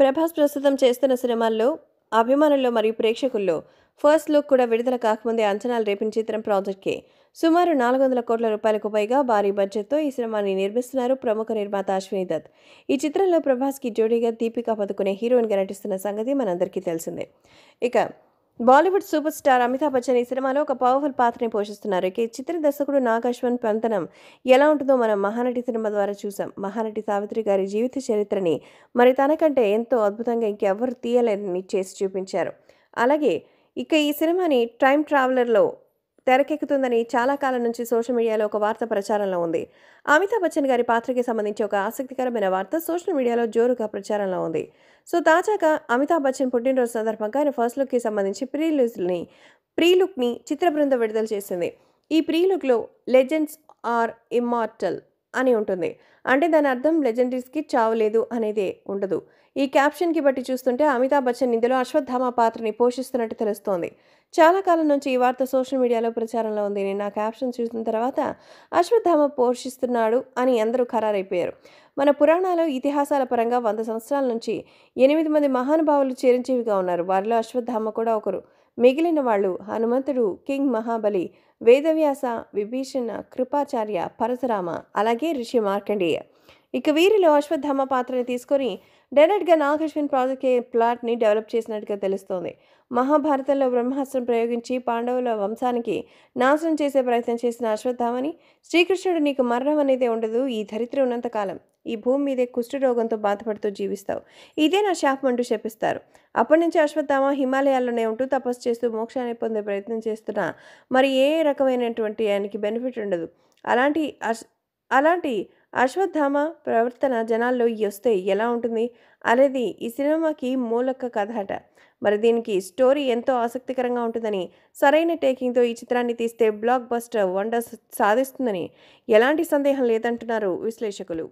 ప్రభాస్ ప్రస్తుతం చేస్తున్న సినిమాల్లో అభిమానుల్లో మరియు ప్రేక్షకుల్లో ఫస్ట్ లుక్ కూడా విడుదల కాకముందే అంచనాలు రేపిన చిత్రం ప్రాజెక్ట్కి సుమారు నాలుగు వందల కోట్ల రూపాయలకు పైగా భారీ బడ్జెట్తో ఈ సినిమాని నిర్మిస్తున్నారు ప్రముఖ నిర్మాత అశ్విని దత్ ఈ చిత్రంలో ప్రభాస్కి జోడీగా దీపికా పదుకునే హీరోయిన్గా నటిస్తున్న సంగతి మనందరికీ తెలిసిందే ఇక Bollywood super star Amitabh Bachchan ఈ సినిమాలో ఒక పవర్ఫుల్ పాత్రని పోషిస్తున్నారు ఇక చిత్ర దర్శకుడు నాగ్ పంతనం ఎలా ఉంటుందో మనం మహానటి సినిమా ద్వారా చూసాం మహానటి సావిత్రి గారి జీవిత చరిత్రని మరి తనకంటే ఎంతో అద్భుతంగా ఇంకెవ్వరు తీయలేదని చేసి చూపించారు అలాగే ఇక ఈ సినిమాని టైం ట్రావెలర్లో తెరకెక్కుతుందని చాలా కాలం నుంచి సోషల్ మీడియాలో ఒక వార్త ప్రచారంలో ఉంది అమితాబ్ బచ్చన్ గారి పాత్రకి సంబంధించి ఒక ఆసక్తికరమైన వార్త సోషల్ మీడియాలో జోరుగా ప్రచారంలో ఉంది సో తాజాగా అమితాబ్ బచ్చన్ పుట్టినరోజు సందర్భంగా ఆయన ఫస్ట్ లుక్కి సంబంధించి ప్రీ లుక్ని ప్రీ చిత్ర బృందం విడుదల చేసింది ఈ ప్రీ లెజెండ్స్ ఆర్ ఇమ్మార్టల్ అని ఉంటుంది అంటే దాని అర్థం లెజెండరీస్కి చావు లేదు అనేది ఉండదు ఈ క్యాప్షన్కి బట్టి చూస్తుంటే అమితాబ్ బచ్చన్ ఇందులో అశ్వత్థామ పాత్రని పోషిస్తున్నట్టు తెలుస్తోంది చాలా కాలం నుంచి ఈ వార్త సోషల్ మీడియాలో ప్రచారంలో ఉంది నేను క్యాప్షన్ చూసిన తర్వాత అశ్వత్థామ పోషిస్తున్నాడు అని అందరూ ఖరారైపోయారు మన పురాణాలు ఇతిహాసాల పరంగా వంద సంవత్సరాల నుంచి ఎనిమిది మంది మహానుభావులు చిరంజీవిగా ఉన్నారు వారిలో అశ్వత్థామ కూడా ఒకరు మిగిలిన వాళ్ళు హనుమంతుడు కింగ్ మహాబలి వేదవ్యాస విభీషణ కృపాచార్య పరశురామ అలాగే ఋషి మార్కండేయ ఇక వీరిలో అశ్వత్థామ పాత్రని తీసుకొని డైరెక్ట్గా నాగశ్విన్ ప్రాజెక్ట్ ప్లాట్ని డెవలప్ చేసినట్టుగా తెలుస్తోంది మహాభారతంలో బ్రహ్మాస్త్రం ప్రయోగించి పాండవుల వంశానికి నాశనం చేసే ప్రయత్నం చేసిన అశ్వత్థామని శ్రీకృష్ణుడు నీకు మరణం అనేది ఉండదు ఈ ధరిత్రి ఉన్నంతకాలం ఈ భూమి మీదే రోగంతో బాధపడుతూ జీవిస్తావు ఇదే నా శాపం అంటూ చెప్పిస్తారు అప్పటి నుంచి అశ్వత్థామ హిమాలయాల్లోనే ఉంటూ తపస్సు చేస్తూ మోక్షాన్ని పొందే ప్రయత్నం చేస్తున్నా మరి ఏ రకమైనటువంటి ఆయనకి బెనిఫిట్ ఉండదు అలాంటి అలాంటి అశ్వత్థామ ప్రవర్తన జనాల్లో వస్తే ఎలా ఉంటుంది అనేది ఈ సినిమాకి మూలక కథ అట మరి దీనికి స్టోరీ ఎంతో ఆసక్తికరంగా ఉంటుందని సరైన టేకింగ్తో ఈ చిత్రాన్ని తీస్తే బ్లాక్ బస్టర్ వండర్స్ సాధిస్తుందని ఎలాంటి సందేహం లేదంటున్నారు విశ్లేషకులు